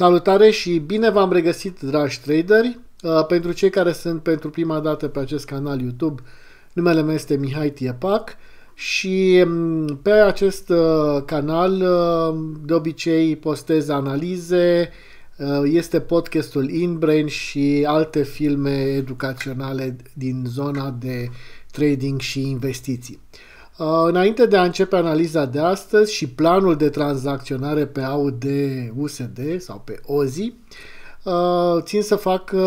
Salutare și bine v-am regăsit, dragi traderi! Uh, pentru cei care sunt pentru prima dată pe acest canal YouTube, numele meu este Mihai Tiepac și um, pe acest uh, canal uh, de obicei postez analize, este podcastul InBrain și alte filme educaționale din zona de trading și investiții. Uh, înainte de a începe analiza de astăzi și planul de tranzacționare pe AUD USD sau pe OZI, uh, țin să fac uh,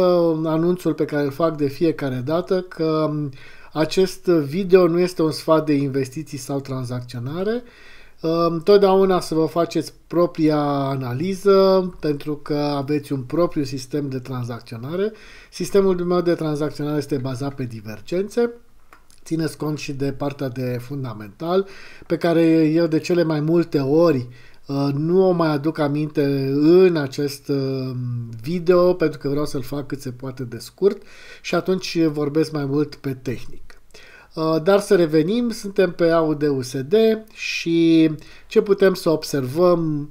anunțul pe care îl fac de fiecare dată că um, acest video nu este un sfat de investiții sau tranzacționare. Um, totdeauna să vă faceți propria analiză pentru că aveți un propriu sistem de tranzacționare. Sistemul meu de tranzacționare este bazat pe divergențe țineți cont și de partea de fundamental, pe care eu de cele mai multe ori uh, nu o mai aduc aminte în acest uh, video pentru că vreau să-l fac cât se poate de scurt și atunci vorbesc mai mult pe tehnic. Uh, dar să revenim, suntem pe aud USD și ce putem să observăm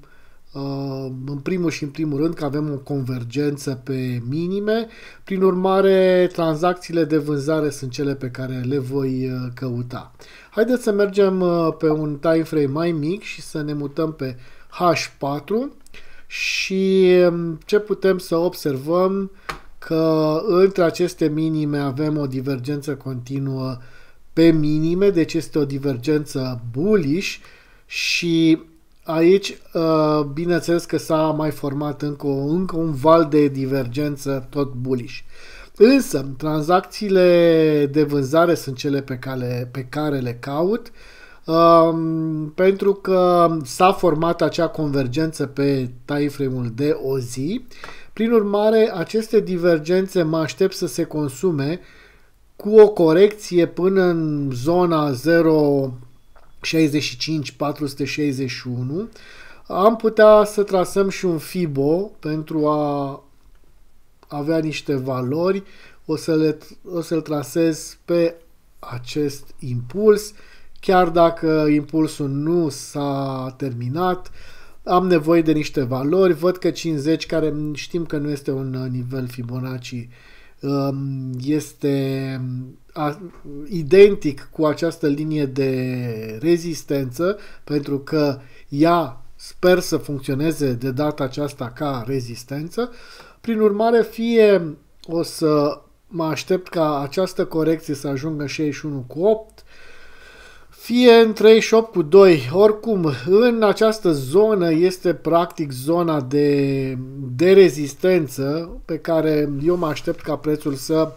Ehm, în primul și în primul rând că avem o convergență pe minime, prin urmare tranzacțiile de vânzare sunt cele pe care le voi eh, căuta. Haideți să mergem eh, pe un time frame mai mic și să ne mutăm pe H4 și ehm, ce putem să observăm că între aceste minime avem o divergență continuă pe minime, deci este o divergență bullish și Aici, uh, bineînțeles că s-a mai format încă, încă un val de divergență tot bullish. Însă, tranzacțiile de vânzare sunt cele pe care, pe care le caut, um, pentru că s-a format acea convergență pe timeframe-ul de o zi. Prin urmare, aceste divergențe mă aștept să se consume cu o corecție până în zona 0, 461 am putea să trasăm și un FIBO pentru a avea niște valori. O, să le, o să-l trasez pe acest impuls. Chiar dacă impulsul nu s-a terminat, am nevoie de niște valori. Văd că 50, care știm că nu este un nivel Fibonacci, um, este a, identic cu această linie de rezistență, pentru că ea sper să funcționeze de data aceasta ca rezistență. Prin urmare, fie o să mă aștept ca această corecție să ajungă 61 cu 8, fie în 38 cu 2. Oricum, în această zonă este practic zona de, de rezistență pe care eu mă aștept ca prețul să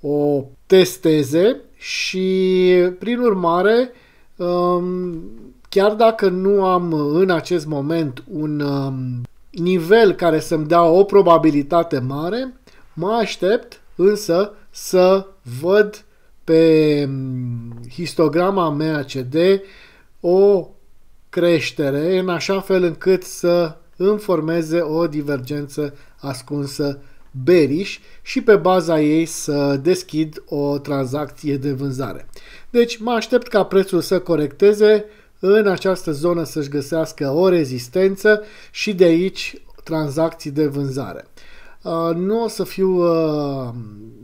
o testeze și, prin urmare, um, chiar dacă nu am în acest moment un um, nivel care să-mi dea o probabilitate mare, mă aștept însă să văd pe um, histograma CD o creștere în așa fel încât să îmi formeze o divergență ascunsă bearish și pe baza ei să deschid o tranzacție de vânzare. Deci mă aștept ca prețul să corecteze în această zonă să-și găsească o rezistență și de aici tranzacții de vânzare. Uh, nu o să fiu, uh,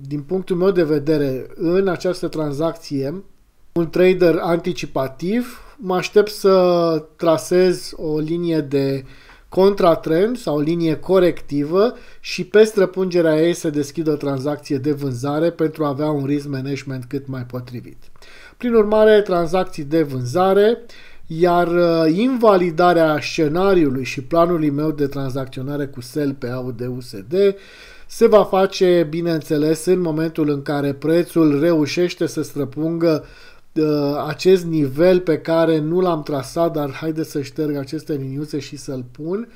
din punctul meu de vedere, în această tranzacție un trader anticipativ. Mă aștept să trasez o linie de contratrend sau linie corectivă și pe străpungerea ei se deschidă o tranzacție de vânzare pentru a avea un risk management cât mai potrivit. Prin urmare, tranzacții de vânzare, iar uh, invalidarea scenariului și planului meu de tranzacționare cu sell pe AUD-USD se va face, bineînțeles, în momentul în care prețul reușește să străpungă acest nivel pe care nu l-am trasat, dar haide să șterg aceste liniuțe și să-l pun.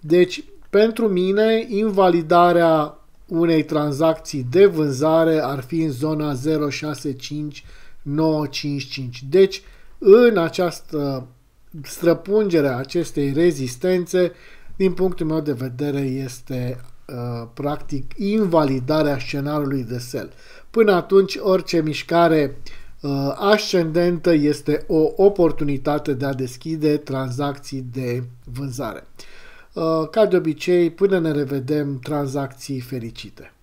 Deci, pentru mine, invalidarea unei tranzacții de vânzare ar fi în zona 065955. Deci, în această străpungere a acestei rezistențe, din punctul meu de vedere, este uh, practic invalidarea scenariului de sel. Până atunci, orice mișcare uh, Uh, ascendentă este o oportunitate de a deschide tranzacții de vânzare. Uh, ca de obicei, până ne revedem, tranzacții fericite!